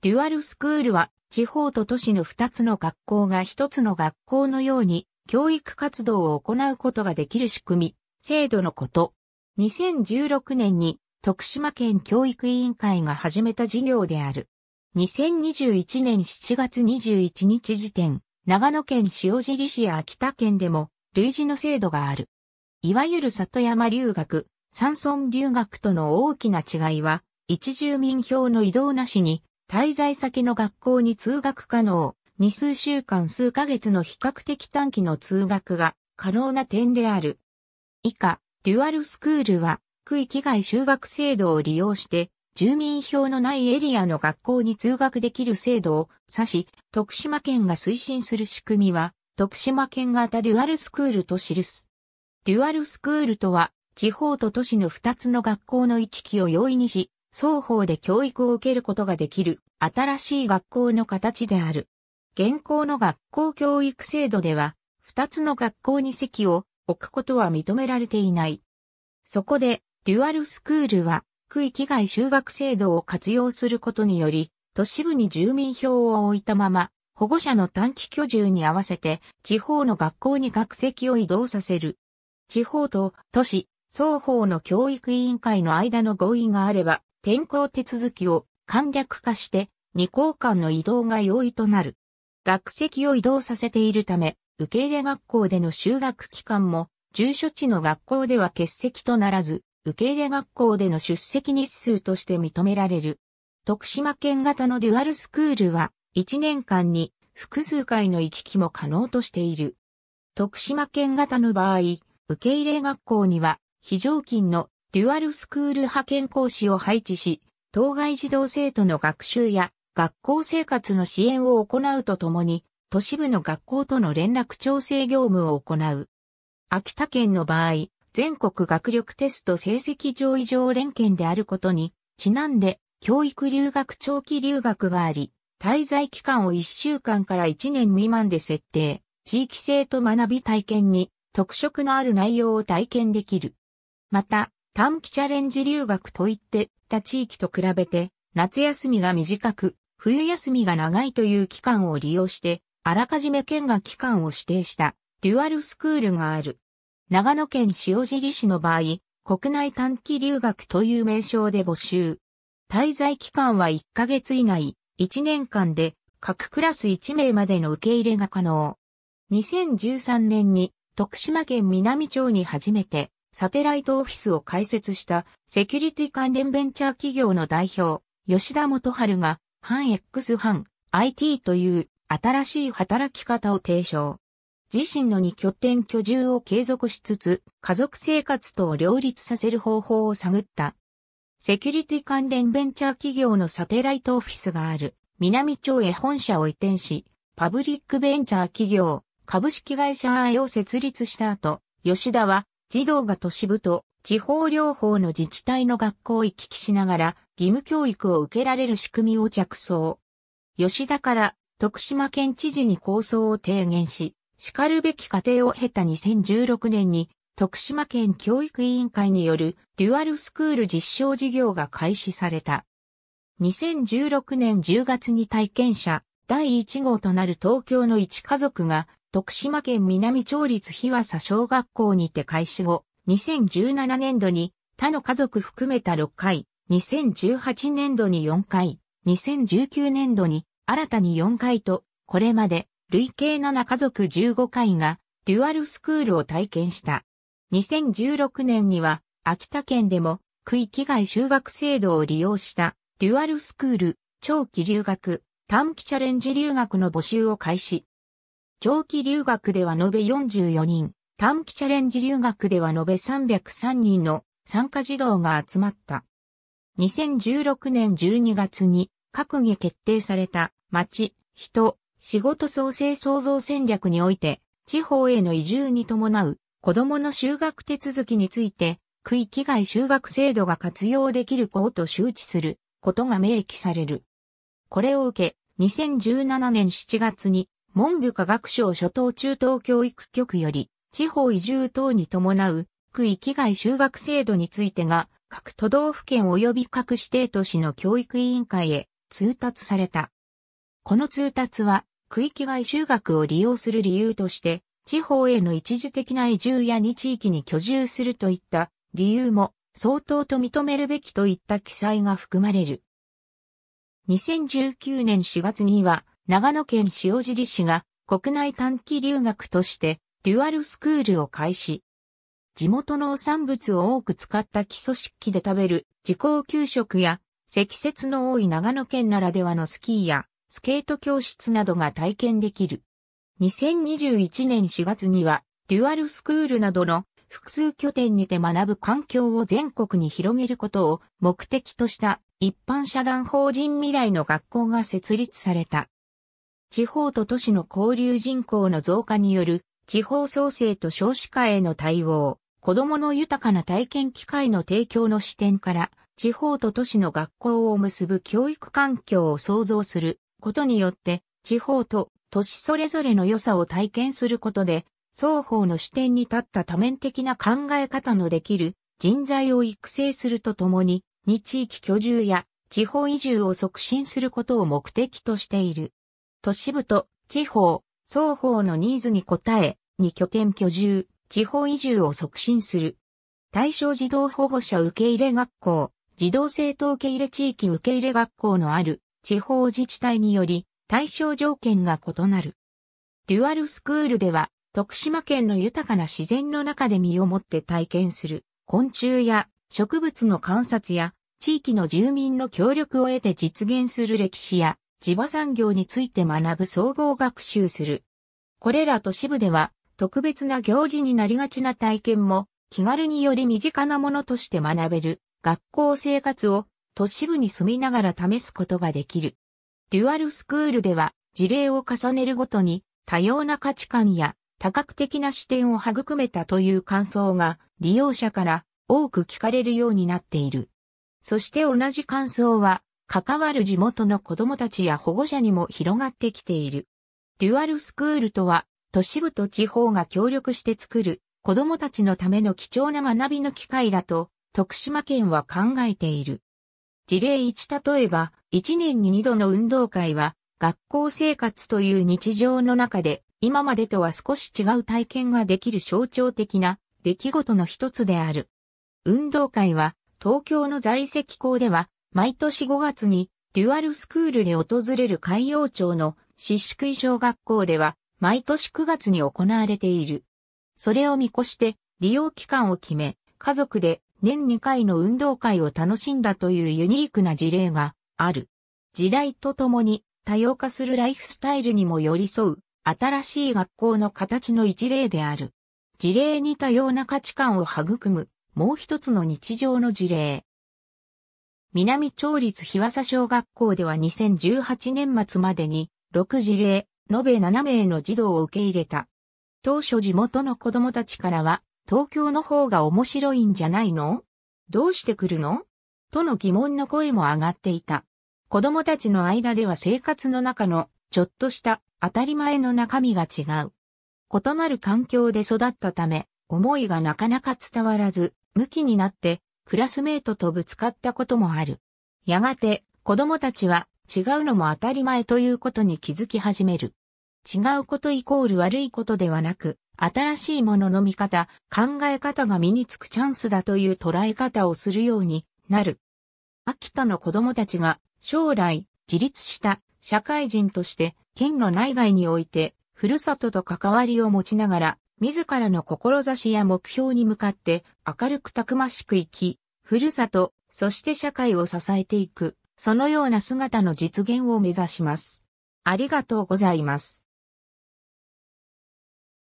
デュアルスクールは地方と都市の2つの学校が1つの学校のように教育活動を行うことができる仕組み、制度のこと。2016年に徳島県教育委員会が始めた事業である。2021年7月21日時点、長野県塩尻市や秋田県でも類似の制度がある。いわゆる里山留学、山村留学との大きな違いは、一住民票の移動なしに滞在先の学校に通学可能、二数週間数ヶ月の比較的短期の通学が可能な点である。以下、デュアルスクールは、区域外就学制度を利用して、住民票のないエリアの学校に通学できる制度を指し、徳島県が推進する仕組みは、徳島県型デュアルスクールと記す。デュアルスクールとは、地方と都市の2つの学校の行き来を容易にし、双方で教育を受けることができる新しい学校の形である。現行の学校教育制度では、二つの学校に席を置くことは認められていない。そこで、デュアルスクールは、区域外就学制度を活用することにより、都市部に住民票を置いたまま、保護者の短期居住に合わせて、地方の学校に学籍を移動させる。地方と都市、双方の教育委員会の間の合意があれば、転校手続きを簡略化して二校間の移動が容易となる。学籍を移動させているため、受け入れ学校での修学期間も、住所地の学校では欠席とならず、受け入れ学校での出席日数として認められる。徳島県型のデュアルスクールは、1年間に複数回の行き来も可能としている。徳島県型の場合、受け入れ学校には、非常勤のデュアルスクール派遣講師を配置し、当該児童生徒の学習や学校生活の支援を行うとともに、都市部の学校との連絡調整業務を行う。秋田県の場合、全国学力テスト成績上位常連県であることに、ちなんで、教育留学長期留学があり、滞在期間を1週間から1年未満で設定、地域性と学び体験に特色のある内容を体験できる。また、短期チャレンジ留学といってた地域と比べて、夏休みが短く、冬休みが長いという期間を利用して、あらかじめ県が期間を指定したデュアルスクールがある。長野県塩尻市の場合、国内短期留学という名称で募集。滞在期間は1ヶ月以内、1年間で各クラス1名までの受け入れが可能。2013年に徳島県南町に初めてサテライトオフィスを開設したセキュリティ関連ベンチャー企業の代表、吉田元春が、反 X 反 IT という新しい働き方を提唱。自身の2拠点居住を継続しつつ、家族生活とを両立させる方法を探った。セキュリティ関連ベンチャー企業のサテライトオフィスがある、南町へ本社を移転し、パブリックベンチャー企業、株式会社 I を設立した後、吉田は児童が都市部と地方療法の自治体の学校を行き来しながら義務教育を受けられる仕組みを着想。吉田から徳島県知事に構想を提言し、叱るべき過程を経た2016年に徳島県教育委員会によるデュアルスクール実証事業が開始された。2016年10月に体験者第1号となる東京の1家族が徳島県南町立日和佐小学校にて開始後、2017年度に他の家族含めた6回、2018年度に4回、2019年度に新たに4回と、これまで累計7家族15回がデュアルスクールを体験した。2016年には秋田県でも区域外修学制度を利用したデュアルスクール長期留学短期チャレンジ留学の募集を開始。長期留学では延べ44人、短期チャレンジ留学では延べ303人の参加児童が集まった。2016年12月に閣議決定された町、人、仕事創生創造戦略において地方への移住に伴う子供の就学手続きについて区域外就学制度が活用できる子と周知することが明記される。これを受け、2017年7月に文部科学省初等中等教育局より、地方移住等に伴う、区域外就学制度についてが、各都道府県及び各指定都市の教育委員会へ通達された。この通達は、区域外就学を利用する理由として、地方への一時的な移住やに地域に居住するといった理由も相当と認めるべきといった記載が含まれる。2019年4月には長野県塩尻市が国内短期留学としてデュアルスクールを開始。地元農産物を多く使った基礎湿気で食べる自公給食や積雪の多い長野県ならではのスキーやスケート教室などが体験できる。2021年4月にはデュアルスクールなどの複数拠点にて学ぶ環境を全国に広げることを目的とした一般社団法人未来の学校が設立された。地方と都市の交流人口の増加による地方創生と少子化への対応、子供の豊かな体験機会の提供の視点から、地方と都市の学校を結ぶ教育環境を創造することによって、地方と都市それぞれの良さを体験することで、双方の視点に立った多面的な考え方のできる人材を育成するとともに、日地域居住や地方移住を促進することを目的としている。都市部と地方、双方のニーズに応え、に拠点居住、地方移住を促進する。対象児童保護者受け入れ学校、児童生徒受け入れ地域受け入れ学校のある地方自治体により対象条件が異なる。デュアルスクールでは徳島県の豊かな自然の中で身をもって体験する昆虫や植物の観察や地域の住民の協力を得て実現する歴史や地場産業について学ぶ総合学習する。これら都市部では特別な行事になりがちな体験も気軽により身近なものとして学べる学校生活を都市部に住みながら試すことができる。デュアルスクールでは事例を重ねるごとに多様な価値観や多角的な視点を育めたという感想が利用者から多く聞かれるようになっている。そして同じ感想は関わる地元の子供たちや保護者にも広がってきている。デュアルスクールとは、都市部と地方が協力して作る子供たちのための貴重な学びの機会だと、徳島県は考えている。事例1例えば、1年に2度の運動会は、学校生活という日常の中で、今までとは少し違う体験ができる象徴的な出来事の一つである。運動会は、東京の在籍校では、毎年5月にデュアルスクールで訪れる海洋町の四縮区小学校では毎年9月に行われている。それを見越して利用期間を決め、家族で年2回の運動会を楽しんだというユニークな事例がある。時代とともに多様化するライフスタイルにも寄り添う新しい学校の形の一例である。事例に多様な価値観を育むもう一つの日常の事例。南町立日和佐小学校では2018年末までに6事例、延べ7名の児童を受け入れた。当初地元の子供たちからは、東京の方が面白いんじゃないのどうしてくるのとの疑問の声も上がっていた。子供たちの間では生活の中のちょっとした当たり前の中身が違う。異なる環境で育ったため、思いがなかなか伝わらず、向きになってクラスメートとぶつかったこともある。やがて、子供たちは違うのも当たり前ということに気づき始める。違うことイコール悪いことではなく、新しいものの見方、考え方が身につくチャンスだという捉え方をするようになる。秋田の子供たちが将来自立した社会人として県の内外においてふるさとと関わりを持ちながら自らの志や目標に向かって明るくたくましく生き、ふるさと、そして社会を支えていく、そのような姿の実現を目指します。ありがとうございます。